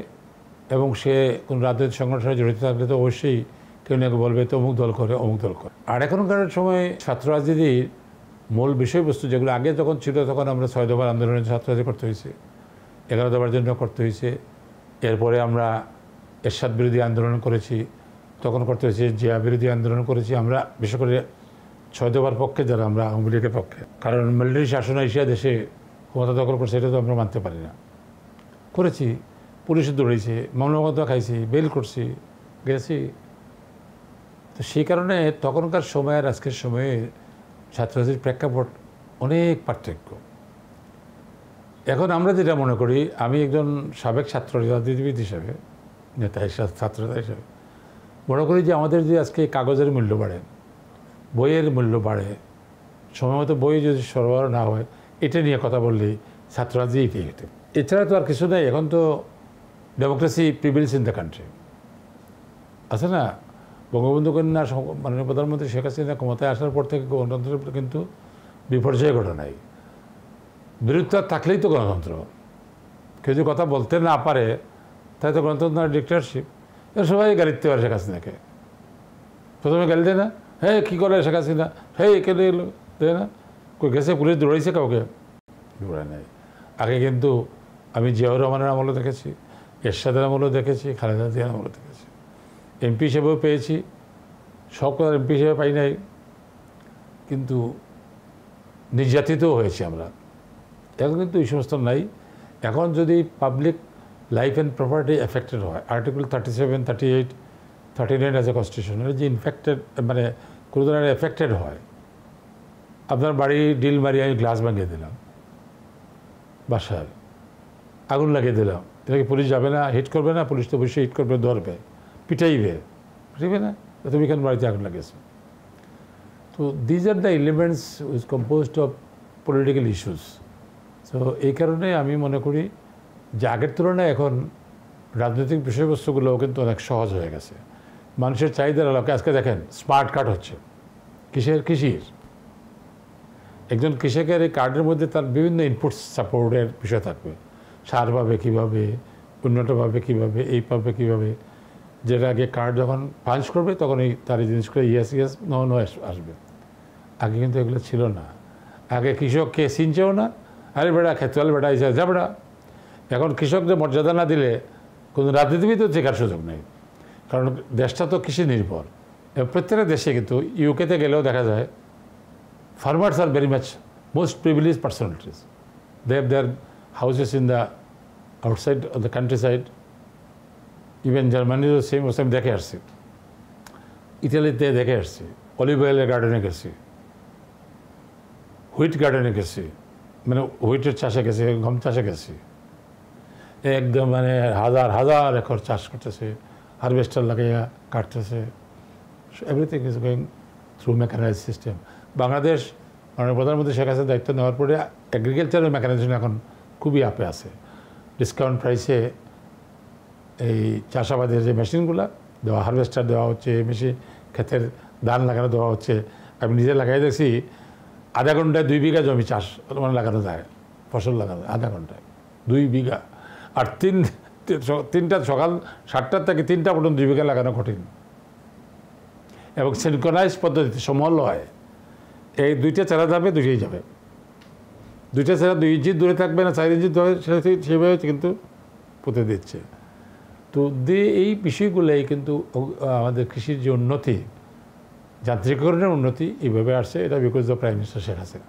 এবং সে কোন রাজনৈতিক সংগঠনে জড়িত থাকলে তো অবশ্যই কেউ না বলবে তো অমুক দল করে অমুক দল করে আর এখনকার সময় ছাত্র রাজনীতির মূল বিষয়বস্তু যেগুলো আগে যখন ছিল তখন আমরা ছয় দফার আন্দোলনের ছাত্রছাত্রী করতে হয়েছে এগারো দফার জন্য করতে হয়েছে এরপরে আমরা এরশাদ বিরোধী আন্দোলন করেছি তখন করতে হয়েছে জিয়া বিরোধী আন্দোলন করেছি আমরা বিশেষ করে ছয় দফার পক্ষে যারা আমরা আওয়ামী লীগের পক্ষে কারণ মিলিটারি শাসন এশিয়া দেশে ক্ষমতা দখল করছে এটা তো আমরা মানতে পারি না করেছি পুলিশে দৌড়েছে মামলা খাইছি বেল করছি গেছি তো সেই কারণে তখনকার সময় আর আজকের সময়ে ছাত্রছাত্রীর প্রেক্ষাপট অনেক পার্থক্য এখন আমরা যেটা মনে করি আমি একজন সাবেক ছাত্র রাজনীতিবিদ হিসাবে নেতা হিসাবে ছাত্রতা হিসাবে মনে করি যে আমাদের যে আজকে কাগজের মূল্য বাড়ে বইয়ের মূল্য বাড়ে সময়মতো বই যদি সরবরাহ না হয় এটা নিয়ে কথা বললেই ছাত্ররা যে এটাই হতে এছাড়া তো আর কিছু নেই এখন তো democracy prevails in the country আছে না বঙ্গবন্ধু কন্যা মাননীয় প্রধানমন্ত্রী শেখ হাসিনা ক্ষমতায় আসার পর থেকে উপর কিন্তু বিপর্যয় ঘটে নাই বিরুদ্ধার থাকলেই তো গণতন্ত্র কেউ যদি কথা বলতে না পারে তাই তো গণতন্ত্র ডিক্টারশিপ এর সবাই গালি দিতে পারে শেখ হাসিনাকে প্রথমে গালি দেয় না হ্যাঁ কী করে শেখ হাসিনা হ্যাঁ কেন এলো দেয় না কই গেছে পুলিশ দৌড়াইছে কাউকে দৌড়ায় নাই আগে কিন্তু আমি জিয়াউর রহমানের আমলও দেখেছি এরশাদের আমলও দেখেছি খালেদা জিয়ার আমলও দেখেছি এমপি হিসেবেও পেয়েছি সব কথা এমপি হিসেবে পাই নাই কিন্তু নির্যাতিতও হয়েছি আমরা এখন কিন্তু এই সমস্ত নাই এখন যদি public life and property affected হয় article thirty seven thirty eight thirty nine as a constitution যে ইনফেক্টেড মানে কোনো ধরনের এফেক্টেড হয় আপনার বাড়ি ডিল মারিয়ে আমি গ্লাস ভাঙিয়ে দিলাম বাসায় আগুন লাগিয়ে দিলাম কি পুলিশ যাবে না হিট করবে না পুলিশ তো অবশ্যই হিট করবে ধরবে পিটাইবে পিটাইবে না তুমি এখানে বাড়িতে আগুন লাগিয়েছো তো these are the elements which composed of political issues তো এই কারণে আমি মনে করি যে আগের তুলনায় এখন রাজনৈতিক বিষয়বস্তুগুলোও কিন্তু অনেক সহজ হয়ে গেছে মানুষের চাহিদার আলোকে আজকে দেখেন স্মার্ট কার্ড হচ্ছে কৃষের কৃষির একজন কৃষকের এই কার্ডের মধ্যে তার বিভিন্ন ইনপুট সাপোর্টের বিষয় থাকবে সার পাবে কীভাবে উন্নতভাবে কীভাবে এই পাবে কীভাবে যেটা আগে কার্ড যখন পাঞ্চ করবে তখন এই তার এই জিনিসগুলো ইয়েস ইয়েস ন নো আসবে আগে কিন্তু এগুলো ছিল না আগে কৃষককে চিনছেও না আরে বেড়া খেতুয়াল বেড়া ইসে যা বেড়া এখন কৃষকদের মর্যাদা না দিলে কোনো রাজনীতিবিদ তো শেখার সুযোগ নেই কারণ দেশটা তো কৃষি নির্ভর প্রত্যেকটা দেশে কিন্তু ইউকেতে গেলেও দেখা যায় farmers are very most most privileged personalities. They their their in the outside of the country side even জার্মানিরও সেই মৌসুম দেখে আসছি ইতালিতে দেখে আসছি অলিভ অয়েলের গার্ডেনে গেছি হুইট গার্ডেনে গেছি মানে হুইটের চাষে গেছি গম চাষে গেছি একদম মানে হাজার হাজার একর চাষ করতেছে হারভেস্টার লাগাইয়া কাটতেছে everything is going through mechanize system Bangladesh মাননীয় প্রধানমন্ত্রী শেখ হাসিনার দায়িত্ব নেওয়ার পরে অ্যাগ্রিকালচারের মেকানাইজেশন এখন খুবই আপে আছে ডিসকাউন্ট প্রাইসে এই চাষাবাদের যে মেশিনগুলো দেওয়া হারভেস্টার দেওয়া হচ্ছে মেশিন ক্ষেতের ধান লাগানো দেওয়া হচ্ছে আমি নিজে লাগাই দেখছি আধা ঘন্টায় দুই বিঘা জমি চাষ মানে লাগানো যায় ফসল লাগানো আধা ঘন্টায় দুই বিঘা আর তিন তিনটা সকাল সাতটার থেকে তিনটা পর্যন্ত দুই বিঘা লাগানো কঠিন এবং সিনকোনাইজ পদ্ধতিতে সমল হয় এই দুইটা চারা যাবে দুইটাই যাবে দুইটা চারা দুই ইঞ্চি দূরে থাকবে না চার ইঞ্চি সেভাবে কিন্তু পুঁতে দিচ্ছে তো দে এই বিষয়গুলোই কিন্তু আমাদের কৃষির যে উন্নতি যান্ত্রিকরণের উন্নতি এইভাবে আসছে এটা because the prime minister Sheikh Hasina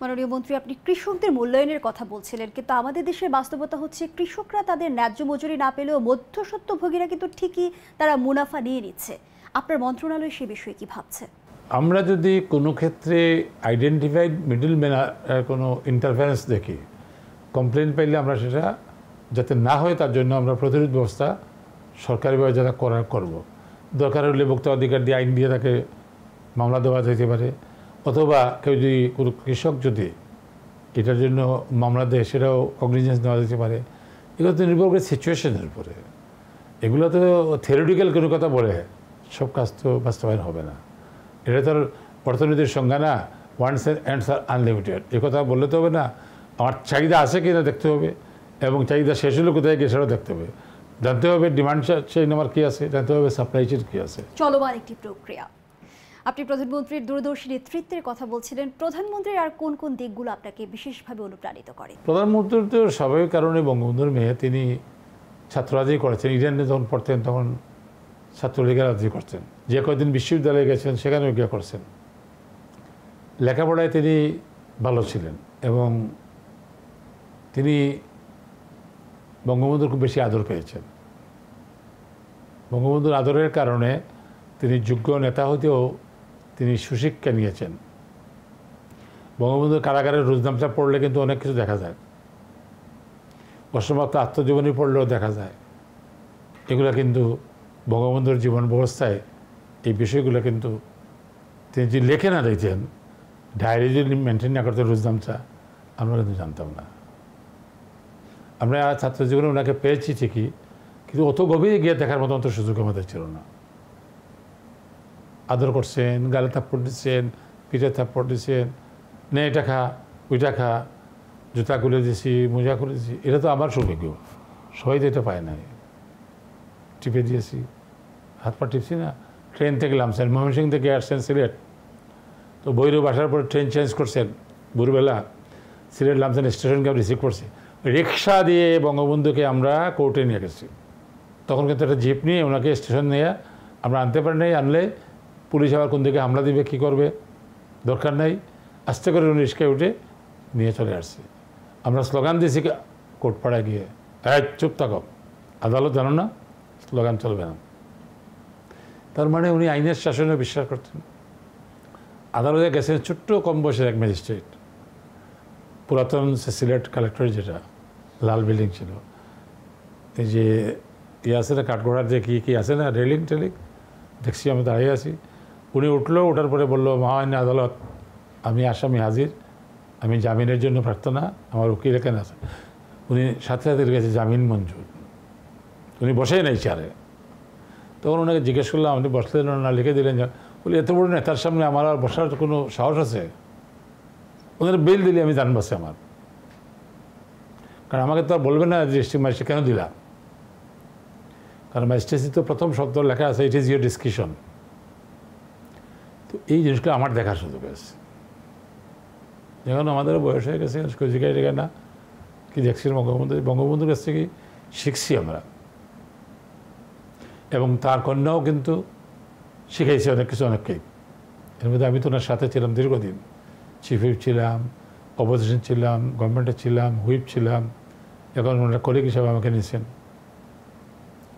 মাননীয় মন্ত্রী আপনি কৃষকদের মূল্যায়নের কথা বলছিলেন কিন্তু আমাদের দেশের বাস্তবতা হচ্ছে কৃষকরা তাদের ন্যায্য মজুরি না পেলেও মধ্যস্বত্বভোগীরা কিন্তু ঠিকই তারা মুনাফা নিয়ে নিচ্ছে আপনার মন্ত্রণালয় সে বিষয়ে কি ভাবছে আমরা যদি কোনো ক্ষেত্রে আইডেন্টিফাইড মিডল ম্যান কোনো ইন্টারফারেন্স দেখি কমপ্লেন পাইলে আমরা সেটা যাতে না হয় তার জন্য আমরা প্রতিরোধ ব্যবস্থা সরকারিভাবে যারা করার করব। দরকার হলে অধিকার দিয়ে আইন দিয়ে তাকে মামলা দেওয়া যেতে পারে অথবা কেউ যদি কোনো কৃষক যদি এটার জন্য মামলা দেয় সেটাও অগ্নিজেন্স নেওয়া যেতে পারে এগুলো তো নির্ভর করে সিচুয়েশনের উপরে এগুলো তো থিওরিটিক্যাল কোনো কথা বলে সব কাজ তো বাস্তবায়ন হবে না এটা তো অর্থনীতির সংজ্ঞা না ওয়ান্স অ্যান্ডস আর আনলিমিটেড এ কথা বললে তো হবে না আমার চাহিদা আছে কি না দেখতে হবে এবং চাহিদা শেষ হলে কোথায় গিয়ে সেটাও দেখতে হবে জানতে হবে ডিমান্ড চেইন আমার কী আছে জানতে হবে সাপ্লাই চেইন কী আছে চলমান একটি প্রক্রিয়া আপনি প্রধানমন্ত্রীর দূরদর্শী নেতৃত্বের কথা বলছিলেন প্রধানমন্ত্রীর আর কোন কোন দিকগুলো আপনাকে বিশেষভাবে অনুপ্রাণিত করে প্রধানমন্ত্রীর তো স্বাভাবিক কারণে বঙ্গবন্ধুর মেয়ে তিনি ছাত্ররাজি করেছেন ইরানে যখন পড়তেন তখন ছাত্রলীগের রাজি করতেন যে কয়েকদিন বিশ্ববিদ্যালয়ে গেছেন সেখানেও গিয়ে করছেন লেখাপড়ায় তিনি ভালো ছিলেন এবং তিনি বঙ্গবন্ধুর খুব বেশি আদর পেয়েছেন বঙ্গবন্ধুর আদরের কারণে তিনি যোগ্য নেতা হতেও তিনি সুশিক্ষা নিয়েছেন বঙ্গবন্ধুর কারাগারে রোজনামচা পড়লে কিন্তু অনেক কিছু দেখা যায় অসমাপ্ত আত্মজীবনী পড়লেও দেখা যায় এগুলো কিন্তু বঙ্গবন্ধুর জীবন ব্যবস্থায় এই বিষয়গুলো কিন্তু তিনি যদি লেখে না দেখছেন ডায়েরি যদি মেনটেন না করতেন রোজনামচা আমরা কিন্তু জানতাম না আমরা ছাত্র জীবনে ওনাকে পেয়েছি ঠিকই কিন্তু অত গভীরে গিয়ে দেখার মতো অত সুযোগ আমাদের ছিল না আদর করছেন গালে থাপ্পড় দিচ্ছেন পিঠে থাপ্পড় দিচ্ছেন নে এটা খা ওইটা খা জুতা খুলে দিছি মোজা খুলে দিছি এটা তো আমার সৌভাগ্য সবাই তো এটা পায় না টিপে দিয়েছি হাত পা টিপছি না ট্রেন থেকে নামছেন ময়মনসিং থেকে আসছেন সিলেট তো বৈরব আসার পরে ট্রেন চেঞ্জ করছেন ভোরবেলা সিলেট নামছেন স্টেশনকে রিসিভ করছে রিক্সা দিয়ে বঙ্গবন্ধুকে আমরা কোর্টে নিয়ে গেছি তখন কিন্তু একটা জিপ নিয়ে ওনাকে স্টেশন নিয়ে আমরা আনতে পারি নাই আনলে পুলিশ আবার কোন দিকে হামলা দিবে কী করবে দরকার নাই আস্তে করে উনি রিক্সায় উঠে নিয়ে চলে আসছে আমরা স্লোগান দিয়েছি কোর্টপাড়ায় গিয়ে হ্যাঁ চুপ থাকো আদালত জানো না স্লোগান চলবে না তার মানে উনি আইনের শাসনে বিশ্বাস করতেন আদালতে গেছেন ছোট্ট কম বয়সের এক ম্যাজিস্ট্রেট পুরাতন সিলেট কালেক্টর যেটা লাল বিল্ডিং ছিল এই যে ইয়ে আছে না কাঠগোড়ার যে কী কী আছে না রেলিং টেলিং দেখছি আমি দাঁড়িয়ে আছি উনি উঠলো ওঠার পরে বললো মহামান্য আদালত আমি আসামি হাজির আমি জামিনের জন্য প্রার্থনা আমার উকিল এখানে আছে উনি সাথে সাথে গেছে জামিন মঞ্জুর উনি বসেই নাই চারে তখন ওনাকে জিজ্ঞেস করলাম আপনি বসলেন না লিখে দিলেন বলি এত বড় নেতার সামনে আমার আর বসার কোনো সাহস আছে ওদের বিল দিলে আমি জানবাসে আমার কারণ আমাকে তো আর বলবে না ডিস্ট্রিক্ট ম্যাজিস্ট্রেট কেন দিলাম কারণ ম্যাজিস্ট্রেসি তো প্রথম শব্দ লেখা আছে ইট ইজ ইউর ডিসকিশন তো এই জিনিসগুলো আমার দেখার সুযোগ আছে যেমন আমাদের বয়স হয়ে গেছে জিগাই টেগাই না কি দেখছি বঙ্গবন্ধু বঙ্গবন্ধুর কাছ থেকে শিখছি আমরা এবং তার কন্যাও কিন্তু শিখাইছে অনেক কিছু অনেককেই এর মধ্যে আমি তো ওনার সাথে ছিলাম দীর্ঘদিন চিফ হুইপ ছিলাম অপোজিশন ছিলাম গভর্নমেন্টে ছিলাম হুইপ ছিলাম এখন ওনার কলিগ হিসাবে আমাকে নিয়েছেন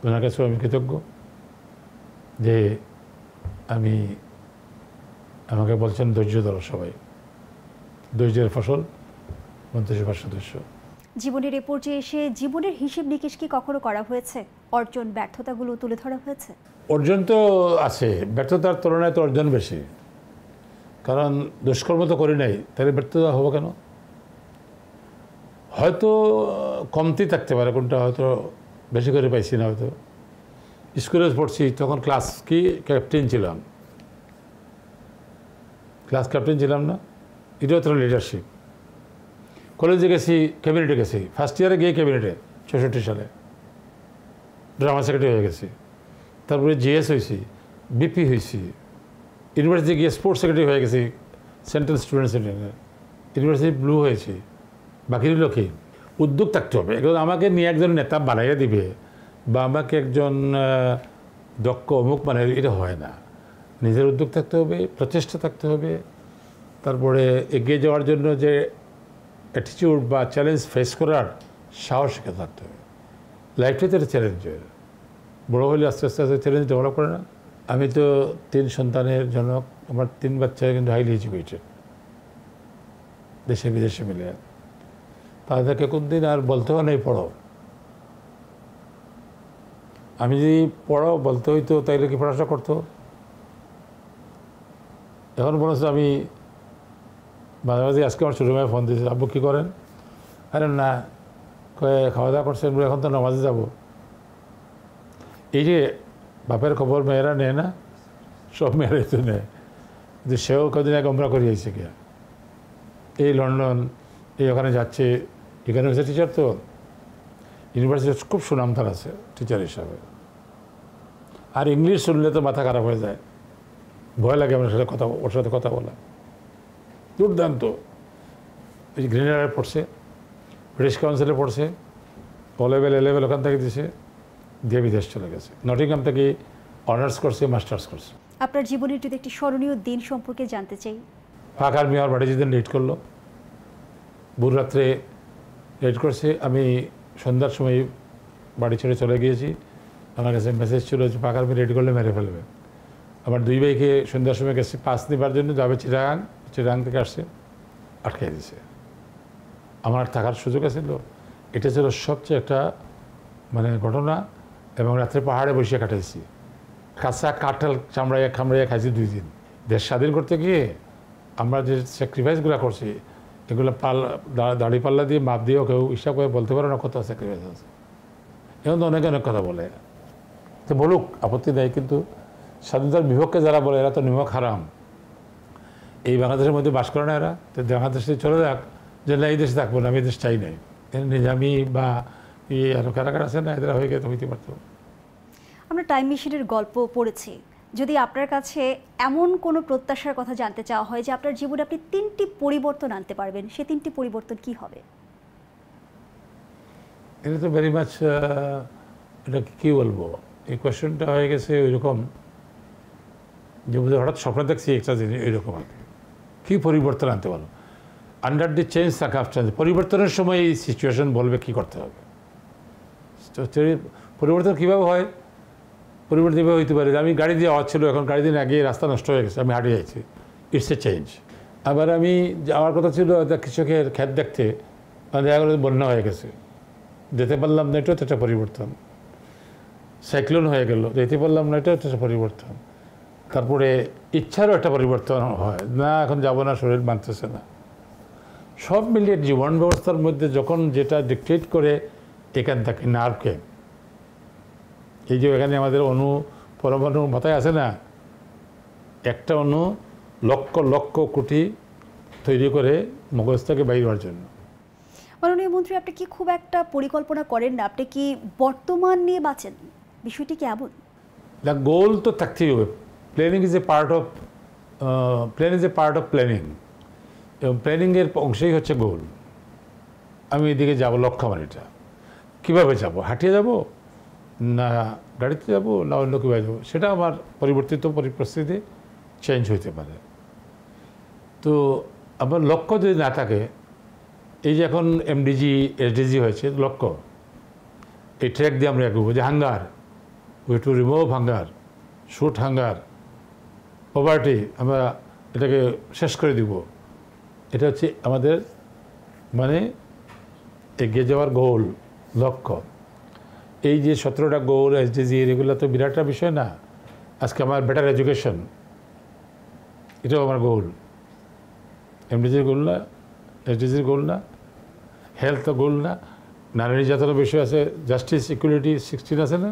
ওনার কাছেও আমি কৃতজ্ঞ যে আমি আমাকে বলছেন ধৈর্য ধরো সবাই ধৈর্যের ফসল মন্ত্রিসভার সদস্য জীবনের এ পর্যায়ে এসে জীবনের হিসেব নিকেশ কি কখনো করা হয়েছে অর্জন ব্যর্থতাগুলো তুলে ধরা হয়েছে অর্জন তো আছে ব্যর্থতার তুলনায় তো অর্জন বেশি কারণ দুষ্কর্ম তো করি নাই তাহলে ব্যর্থতা হবো কেন হয়তো কমতি থাকতে পারে কোনটা হয়তো বেশি করে পাইছি না হয়তো স্কুলে পড়ছি তখন ক্লাস কি ক্যাপ্টেন ছিলাম ক্লাস ক্যাপ্টেন ছিলাম না এটা তো লিডারশিপ কলেজে গেছি ক্যাবিনেটে গেছি ফার্স্ট ইয়ারে গিয়ে ক্যাবিনেটে ছষট্টি সালে ড্রামা সেক্রেটারি হয়ে গেছি তারপরে জিএস হয়েছি বিপি হয়েছি ইউনিভার্সিটি গিয়ে স্পোর্টস সেক্রেটারি হয়ে গেছি সেন্ট্রাল স্টুডেন্টস ইউনিয়নের ইউনিভার্সিটি ব্লু হয়েছি বাকি রইল কি উদ্যোগ থাকতে হবে এগুলো আমাকে নিয়ে একজন নেতা বানাইয়া দিবে বা আমাকে একজন দক্ষ অমুক বানাই এটা হয় না নিজের উদ্যোগ থাকতে হবে প্রচেষ্টা থাকতে হবে তারপরে এগিয়ে যাওয়ার জন্য যে অ্যাটিচিউড বা চ্যালেঞ্জ ফেস করার সাহস থাকতে হবে লাইফটাই তো চ্যালেঞ্জ বড়ো হলে আস্তে আস্তে আস্তে চ্যালেঞ্জ ডেভেলপ করে না আমি তো তিন সন্তানের জনক আমার তিন বাচ্চা কিন্তু হাইলি এজুকেটেড দেশে বিদেশে মিলে তাদেরকে কোনদিন আর বলতেও নেই পড়ো আমি যদি পড়ো বলতে হইতো তাইলে কি পড়াশোনা করতো এখন বলেছে আমি মাঝে মাঝে আজকে আমার ছোটো মেয়ে ফোন দিয়েছে আব্বু কী করেন আরে না কয়ে খাওয়া দাওয়া করছেন বলে এখন তো নামাজে যাব এই যে বাপের খবর মেয়েরা নেয় না সব মেয়েরা তো নেয় যে সেও কদিন আগে আমরা করিয়েছে কে এই লন্ডন এই ওখানে যাচ্ছে এখানে হয়েছে টিচার তো ইউনিভার্সিটির খুব সুনাম তার আছে টিচার হিসাবে আর ইংলিশ শুনলে তো মাথা খারাপ হয়ে যায় ভয় লাগে আমার সাথে কথা ওর সাথে কথা বলা দুর্দান্ত এই গ্রেনারে পড়ছে ব্রিটিশ কাউন্সিলে পড়ছে ও লেভেল এ লেভেল ওখান থেকে দিছে দিয়ে বিদেশ চলে গেছে নটিংহাম থেকে অনার্স করছে মাস্টার্স করছে আপনার জীবনের যদি একটি স্মরণীয় দিন সম্পর্কে জানতে চাই ফাঁকার মেয়র বাড়ি যেদিন লেট করলো ভোর রাত্রে রেডক্রসে আমি সন্ধ্যার সময় বাড়ি ছেড়ে চলে গিয়েছি আমার কাছে মেসেজ ছিল যে পাকারকে রেড করলে মেরে ফেলবে আমার দুই ভাইকে সন্ধ্যার সময় গেছি পাস নেবার জন্য যাবে চিরাং চিরাং থেকে আসছে আটকে দিয়েছে আমার থাকার সুযোগ আছে এটা ছিল সবচেয়ে একটা মানে ঘটনা এবং রাত্রে পাহাড়ে বসে কাটাইছি কাঁচা কাঁঠাল চামড়াইয়া খামড়াইয়া খাইছি দুই দিন দেশ স্বাধীন করতে গিয়ে আমরা যে স্যাক্রিফাইসগুলো করছি এগুলো পাল্লা দাড়ি পাল্লা দিয়ে মাপ দিয়েও কেউ হিসাব করে বলতে পারে না কত স্যাক্রিফাইস আছে এখন তো অনেক অনেক কথা বলে তো বলুক আপত্তি দেয় কিন্তু স্বাধীনতার বিপক্ষে যারা বলে এরা তো নিমক হারাম এই বাংলাদেশের মধ্যে বাস করে না এরা তো বাংলাদেশে চলে যাক যে না এই দেশে থাকবো না আমি দেশ চাই নাই নিজামি বা ইয়ে আরো কারা আছে না এদের হয়ে গেছে হইতে পারতো আমরা টাইম মেশিনের গল্প পড়েছি যদি আপনার কাছে এমন কোনো প্রত্যাশার কথা জানতে চাওয়া হয় যে আপনার জীবনে আপনি তিনটি পরিবর্তন আনতে পারবেন সে তিনটি পরিবর্তন কি হবে এটা তো ভেরি মাছ এটা কি বলবো এই কোয়েশ্চেনটা হয়ে গেছে ওই রকম যে বুঝে হঠাৎ স্বপ্ন দেখছি একটা জিনিস ওই রকম কি কী পরিবর্তন আনতে পারো আন্ডার দি চেঞ্জ চেঞ্জ পরিবর্তনের সময় এই সিচুয়েশন বলবে কী করতে হবে পরিবর্তন কীভাবে হয় পরিবর্তন এভাবে হইতে পারে আমি গাড়ি দিয়ে আওয়াজ ছিল এখন গাড়ি দিন আগে রাস্তা নষ্ট হয়ে গেছে আমি হাঁটে যাইছি ইটস এ চেঞ্জ আবার আমি যাওয়ার কথা ছিল কৃষকের খ্যাত দেখতে মানে দেখা গেল বন্যা হয়ে গেছে যেতে পারলাম না এটাও একটা পরিবর্তন সাইক্লোন হয়ে গেল যেতে পারলাম না এটাও একটা পরিবর্তন তারপরে ইচ্ছারও একটা পরিবর্তন হয় না এখন যাবো না শরীর মানতেছে না সব মিলিয়ে জীবন ব্যবস্থার মধ্যে যখন যেটা ডিক্টেট করে এখান থাকে নার্ভকে এই যে এখানে আমাদের অনু পরমাণু মাথায় আছে না একটা অনু লক্ষ লক্ষ কোটি তৈরি করে মগজ থেকে বাইর হওয়ার জন্য মাননীয় মন্ত্রী আপনি কি খুব একটা পরিকল্পনা করেন না আপনি কি বর্তমান নিয়ে বাঁচেন বিষয়টি কেমন এমন গোল তো থাকতেই হবে planning is a part of plan is a part of planning এবং প্ল্যানিংয়ের অংশই হচ্ছে গোল আমি এদিকে যাব লক্ষ্য আমার এটা কীভাবে যাব হাঁটিয়ে যাবো না গাড়িতে যাব না অন্য কেউ যাবো সেটা আমার পরিবর্তিত পরিপ্রেক্ষিতে চেঞ্জ হইতে পারে তো আমার লক্ষ্য যদি না থাকে এই যে এখন এমডিজি এসডিজি হয়েছে লক্ষ্য এই ট্র্যাক দিয়ে আমরা এগোবো যে hunger we to remove hunger shoot hunger poverty আমরা এটাকে শেষ করে দিব এটা হচ্ছে আমাদের মানে এগিয়ে যাওয়ার গোল লক্ষ্য এই যে সতেরোটা গোল এসডিজি এগুলো তো বিরাট একটা বিষয় না আজকে আমার বেটার এডুকেশন এটাও আমার গোল এমডিজির গোল না এসডিজির গোল না হেলথ গোল না নারী নির্যাতনের বিষয় আছে জাস্টিস ইকুয়ালিটি সিক্সটিন আছে না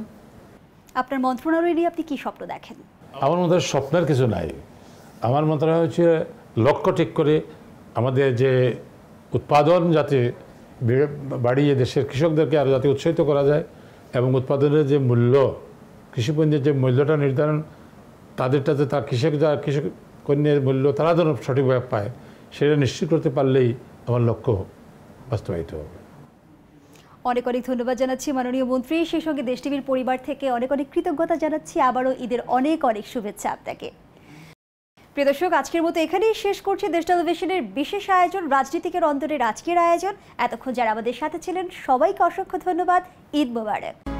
আপনার মন্ত্রণালয় নিয়ে আপনি কি স্বপ্ন দেখেন আমার মধ্যে স্বপ্নের কিছু নাই আমার মন্ত্রণালয় হচ্ছে লক্ষ্য ঠিক করে আমাদের যে উৎপাদন যাতে বাড়িয়ে দেশের কৃষকদেরকে আরও যাতে উৎসাহিত করা যায় এবং উৎপাদনের যে মূল্য কৃষিপণ্যের যে মূল্যটা নির্ধারণ তাদেরটা যে তার কৃষক যা কৃষক পণ্যের মূল্য তারা যেন সঠিকভাবে পায় সেটা নিশ্চিত করতে পারলেই আমার লক্ষ্য বাস্তবায়িত হবে অনেক অনেক ধন্যবাদ জানাচ্ছি মাননীয় মন্ত্রী সেই সঙ্গে দেশ পরিবার থেকে অনেক অনেক কৃতজ্ঞতা জানাচ্ছি আবারও ঈদের অনেক অনেক শুভেচ্ছা আপনাকে প্রিয় দর্শক আজকের মতো এখানেই শেষ করছি দেশ টেলিভিশনের বিশেষ আয়োজন রাজনীতিকের অন্তরের আজকের আয়োজন এতক্ষণ যারা আমাদের সাথে ছিলেন সবাইকে অসংখ্য ধন্যবাদ ঈদ মোবারক